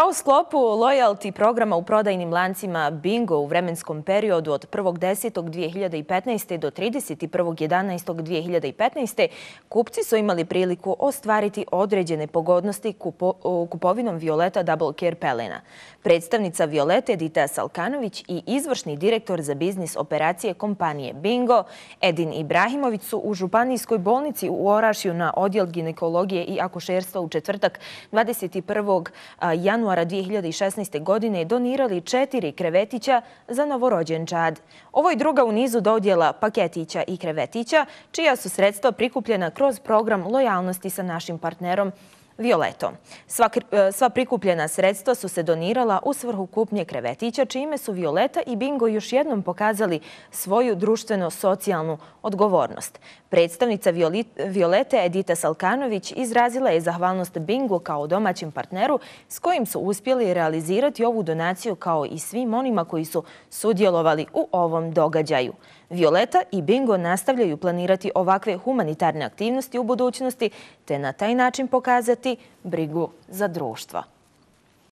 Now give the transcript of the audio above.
A u sklopu lojalti programa u prodajnim lancima Bingo u vremenskom periodu od 1.10.2015. do 31.11.2015. kupci su imali priliku ostvariti određene pogodnosti kupovinom Violeta Double Care Pelena. Predstavnica Violeta Edita Salkanović i izvršni direktor za biznis operacije kompanije Bingo Edin Ibrahimović su u Županijskoj bolnici u Orašju na odjel ginekologije i akušerstva u četvrtak 21. januara januara 2016. godine donirali četiri krevetića za novorođen čad. Ovo je druga u nizu dodjela paketića i krevetića, čija su sredstva prikupljena kroz program lojalnosti sa našim partnerom Violeto. E, sva prikupljena sredstva su se donirala u svrhu kupnje krevetića, čime su Violeta i Bingo još jednom pokazali svoju društveno-socijalnu odgovornost. Predstavnica Violete Edita Salkanović izrazila je zahvalnost Bingo kao domaćim partneru s kojim su uspjeli realizirati ovu donaciju kao i svim onima koji su sudjelovali u ovom događaju. Violeta i Bingo nastavljaju planirati ovakve humanitarne aktivnosti u budućnosti te na taj način pokazati brigu za društvo.